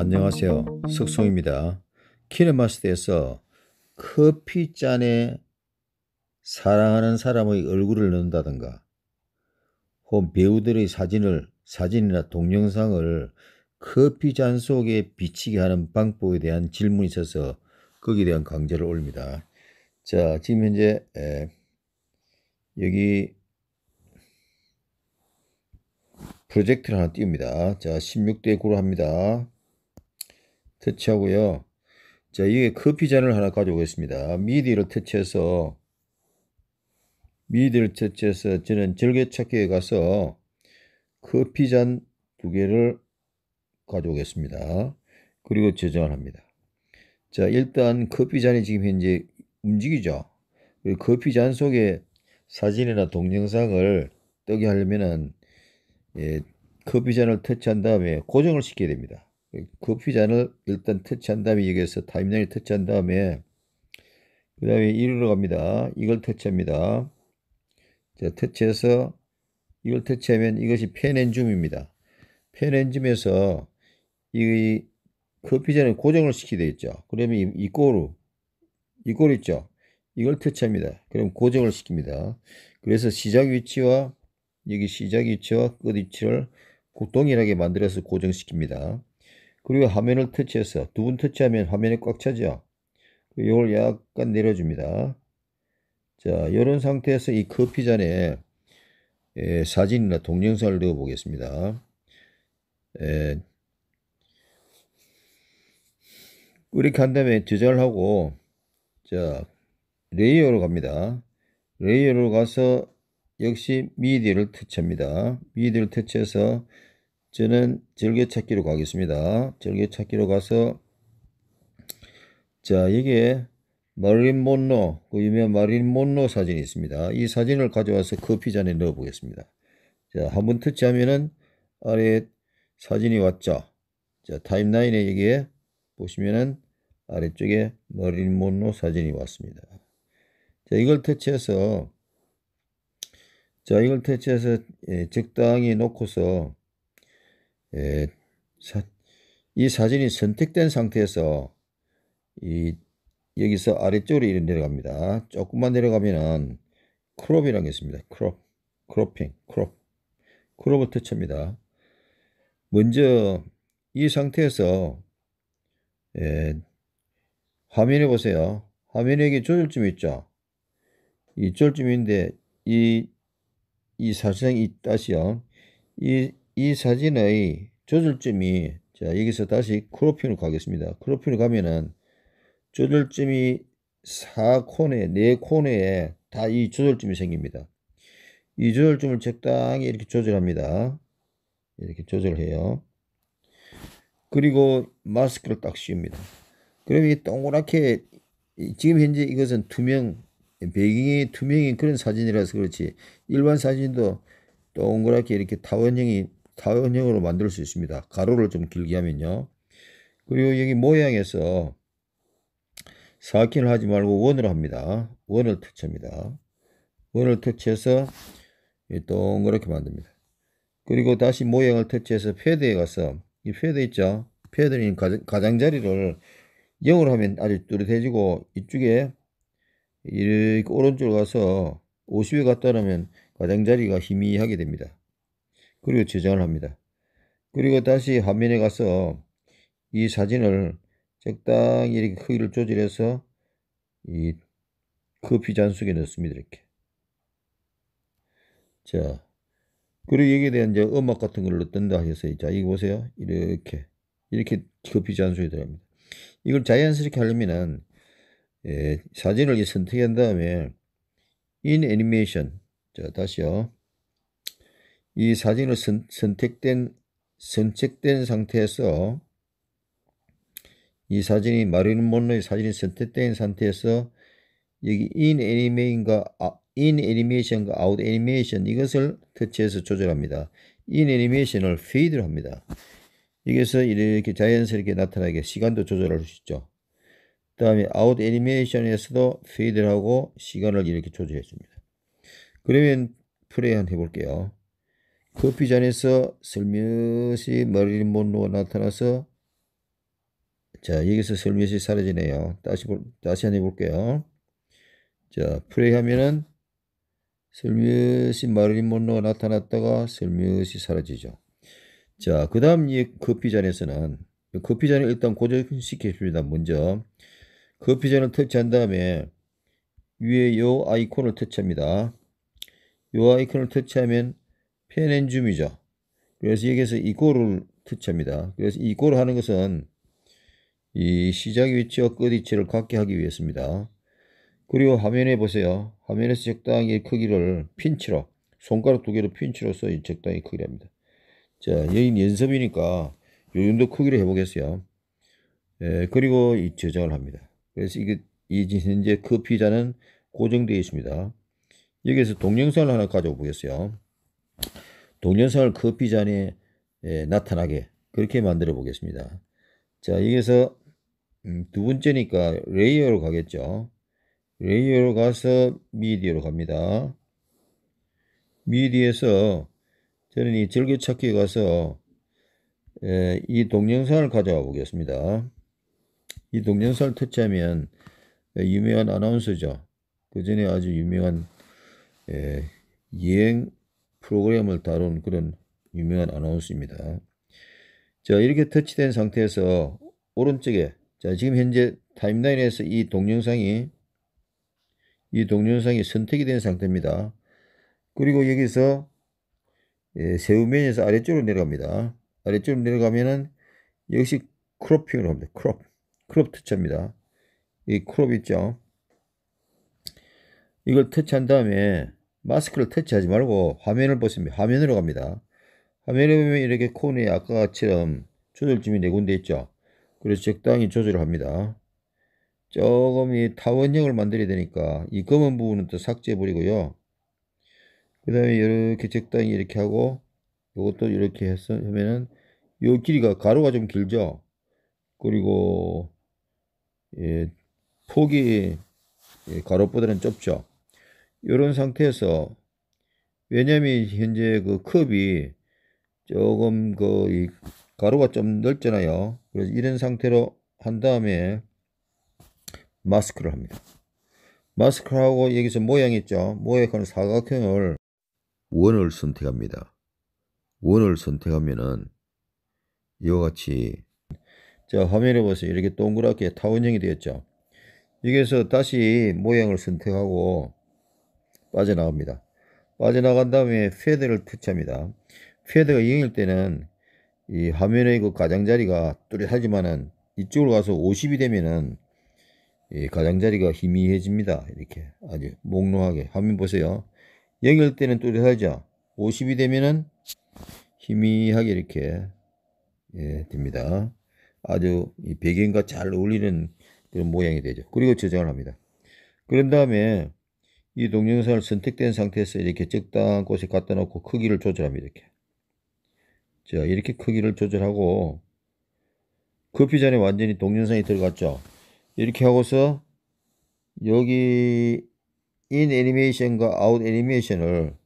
안녕하세요. 석송입니다. 키네마스터에서 커피잔에 사랑하는 사람의 얼굴을 넣는다든가 혹 배우들의 사진을 사진이나 동영상을 커피잔 속에 비치게 하는 방법에 대한 질문이 있어서 거기에 대한 강제를 올립니다. 자, 지금 현재 에, 예, 여기 프로젝트를 하나 띄웁니다. 자, 16대 9로 합니다. 터치하고요. 자, 이게 커피 잔을 하나 가져오겠습니다. 미디를 터치해서 미디를 터치해서 저는 절개찾기에 가서 커피 잔두 개를 가져오겠습니다. 그리고 저장을 합니다. 자, 일단 커피 잔이 지금 현재 움직이죠. 커피 잔 속에 사진이나 동영상을 뜨게 하려면은 예, 커피 잔을 터치한 다음에 고정을 시켜야 됩니다. 커피잔를 그 일단 터치한 다음에 여기에서 타임라인을 터치한 다음에 그 다음에 이리로 갑니다. 이걸 터치합니다. 자, 터치해서 이걸 터치하면 이것이 펜앤줌입니다. 펜앤줌에서 이 커피잔을 그 고정을 시키게 되어 있죠. 그러면 이, 이 꼬루, 이 꼬루 있죠. 이걸 터치합니다. 그럼 고정을 시킵니다. 그래서 시작 위치와 여기 시작 위치와 끝 위치를 동일하게 만들어서 고정시킵니다. 그리고 화면을 터치해서 두 번 터치하면 화면이 꽉 차죠. 이걸 그 약간 내려줍니다. 자, 이런 상태에서 이 커피잔에 예, 사진이나 동영상을 넣어 보겠습니다. 예, 이렇게 한 다음에 저장을 하고 자 레이어로 갑니다. 레이어로 가서 역시 미디를 어 터치합니다. 미디를 어 터치해서 저는 절개찾기로 가겠습니다. 절개찾기로 가서 자 이게 에 마린 몬로 그 유명한 마린 몬로 사진이 있습니다. 이 사진을 가져와서 커피잔에 넣어 보겠습니다. 자 한 번 터치하면은 아래 사진이 왔죠. 자 타임라인에 여기에 보시면은 아래쪽에 마린 몬로 사진이 왔습니다. 자 이걸 터치해서 자 이걸 터치해서 예, 적당히 놓고서 예, 사, 이 사진이 선택된 상태에서 이 여기서 아래쪽으로 이렇게 내려갑니다. 조금만 내려가면은 크롭이라는 게 있습니다. 크롭, 크로핑 크롭, 크롭을 터치합니다. 먼저 이 상태에서 예, 화면에 보세요. 화면에 이게 조절점이 있죠. 이 조절점인데 이 이 사실상 이 다시요. 이이 사진의 조절점이 자 여기서 다시 크로핑으로 가겠습니다. 크로핑으로 가면은 조절점이 4코네, 4코네에 다 이 조절점이 생깁니다. 이 조절점을 적당히 이렇게 조절합니다. 이렇게 조절해요. 그리고 마스크를 딱 씌웁니다. 그럼 이 동그랗게 지금 현재 이것은 투명 배경이 투명인 그런 사진이라서 그렇지 일반 사진도 동그랗게 이렇게 타원형이 타원형으로 만들 수 있습니다. 가로를 좀 길게 하면요. 그리고 여기 모양에서 사킨을 하지 말고 원으로 합니다. 원을 터치합니다. 원을 터치해서 동그랗게 만듭니다. 그리고 다시 모양을 터치해서 패드에 가서 이 패드 있죠? 패드는 가장, 자리를 0으로 하면 아주 뚜렷해지고 이쪽에 이렇게 오른쪽으로 가서 50에 갖다 놓으면 가장자리가 희미하게 됩니다. 그리고 저장을 합니다. 그리고 다시 화면에 가서 이 사진을 적당히 이렇게 크기를 조절해서 이 커피 잔속에 넣습니다. 이렇게. 자. 그리고 여기에 대한 이제 음악 같은 걸 넣던다 해서 자, 이거 보세요. 이렇게. 이렇게 커피 잔속에 들어갑니다. 이걸 자연스럽게 하려면은 예, 사진을 선택한 다음에 인 애니메이션 자 다시요 이 사진을 선, 택된 선택된 상태에서 이 사진이 마리는 몰로의 사진이 선택된 상태에서 여기 인 애니메이션과 아, 인 애니메이션과 아웃 애니메이션 이것을 터치해서 조절합니다. 인 애니메이션을 페이드를 합니다. 여기서 이렇게 자연스럽게 나타나게 시간도 조절할 수 있죠. 그 다음에 아웃 애니메이션에서도 페이드를 하고 시간을 이렇게 조절해 줍니다. 그러면 플레이 한 해볼게요. 커피잔에서 슬며시 머리를 몬로가 나타나서 자 여기서 슬며시 사라지네요. 다시 볼, 다시 한번 해볼게요. 자 플레이 하면은 슬며시 마르린몬로가 나타났다가 슬며시 사라지죠. 자, 그 다음 이 커피잔에서는 커피잔을 일단 고정시켜줍니다. 먼저 커피잔을 터치한 다음에 위에 요 아이콘을 터치합니다. 요 아이콘을 터치하면 페넨줌이죠. 그래서 여기에서 이고를 특차입니다. 그래서 이고를 하는 것은 이 시작 위치와 끝 위치를 같게 하기 위해서입니다. 그리고 화면에 보세요. 화면에서 적당히 크기를 핀치로 손가락 두 개로 핀치로써 적당히 크기를 합니다. 자, 여긴 연습이니까 요 정도 크기로 해보겠어요. 예, 그리고 이 저장을 합니다. 그래서 이게 이 현재 그 피자는 고정되어 있습니다. 여기에서 동영상을 하나 가져오겠어요. 동영상을 커피 잔에 예, 나타나게 그렇게 만들어 보겠습니다. 자, 여기서 음, 두 번째니까 레이어로 가겠죠. 레이어로 가서 미디어로 갑니다. 미디에서 저는 이 즐겨찾기에 가서 예, 이 동영상을 가져와 보겠습니다. 이 동영상을 터치하면 예, 유명한 아나운서죠. 그 전에 아주 유명한 예, 예행 프로그램을 다룬 그런 유명한 아나운서입니다. 자, 이렇게 터치된 상태에서 오른쪽에 자, 지금 현재 타임라인에서 이 동영상이 이 동영상이 선택이 된 상태입니다. 그리고 여기서 예, 세우면에서 아래쪽으로 내려갑니다. 아래쪽으로 내려가면은 역시 크롭핑로 합니다. 크롭. 크롭 터치합니다이 크롭 있죠? 이걸 터치한 다음에 마스크를 터치하지 말고 화면을 보십니다 화면으로 갑니다. 화면에 보면 이렇게 코너에 아까처럼 조절점이 네 군데 있죠. 그래서 적당히 조절을 합니다. 조금 이 타원형을 만들어야 되니까 이 검은 부분은 또 삭제해 버리고요. 그 다음에 이렇게 적당히 이렇게 하고 이것도 이렇게 해서 하면은 이 길이가 가로가 좀 길죠. 그리고 예, 폭이 예, 가로보다는 좁죠. 이런 상태에서 왜냐면 현재 그 컵이 조금 그이 가로가 좀 넓잖아요. 그래서 이런 상태로 한 다음에 마스크를 합니다. 마스크 하고 여기서 모양 있죠. 모양하는 사각형을 원을 선택합니다. 원을 선택하면은 이와 같이 자 화면에 보세요. 이렇게 동그랗게 타원형이 되었죠. 여기서 다시 모양을 선택하고 빠져나옵니다. 빠져나간 다음에 패드를 터치합니다. 패드가 0일 때는 이 화면의 그 가장자리가 뚜렷하지만은 이쪽으로 가서 50이 되면은 이 가장자리가 희미해집니다. 이렇게 아주 몽롱하게 화면 보세요. 0일 때는 뚜렷하죠. 50이 되면은 희미하게 이렇게 예, 됩니다. 아주 배경과 잘 어울리는 그런 모양이 되죠. 그리고 저장을 합니다. 그런 다음에 이 동영상을 선택된 상태에서 이렇게 적당한 곳에 갖다 놓고 크기를 조절합니다. 이렇게. 자, 이렇게 크기를 조절하고 커피 잔에 완전히 동영상이 들어갔죠. 이렇게 하고서 여기 인 애니메이션과 아웃 애니메이션을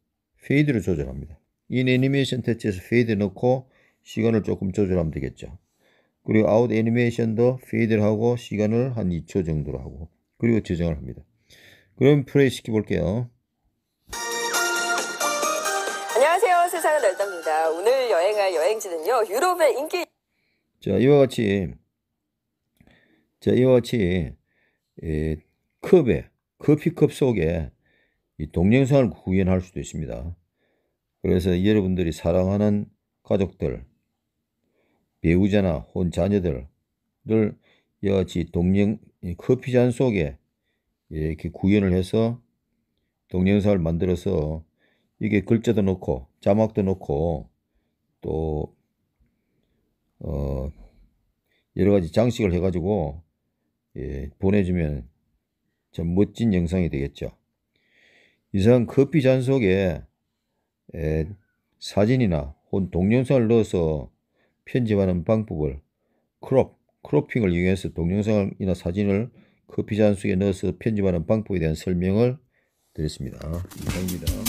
페이드로 조절합니다. 인 애니메이션 터치에서 페이드 넣고 시간을 조금 조절하면 되겠죠. 그리고 아웃 애니메이션도 페이드를 하고 시간을 한 2초 정도로 하고 그리고 저장을 합니다. 그럼 플레이 시켜볼게요. 안녕하세요. 세상은 날답니다. 오늘 여행할 여행지는요. 유럽의 인기 자 이와 같이 자 이와 같이 예, 컵에 커피컵 속에 이 동영상을 구현할 수도 있습니다. 그래서 여러분들이 사랑하는 가족들, 배우자나 혼 자녀들을 여같이 동영 커피잔 속에 예, 이렇게 구현을 해서 동영상을 만들어서 이게 글자도 넣고 자막도 넣고 또 어, 여러 가지 장식을 해가지고 예, 보내주면 참 멋진 영상이 되겠죠. 이상 커피 잔 속에 예, 사진이나 혹은 동영상을 넣어서 편집하는 방법을 크롭, 크로핑을 이용해서 동영상이나 사진을 커피 잔 속에 넣어서 편집하는 방법에 대한 설명을 드렸습니다. 감사합니다.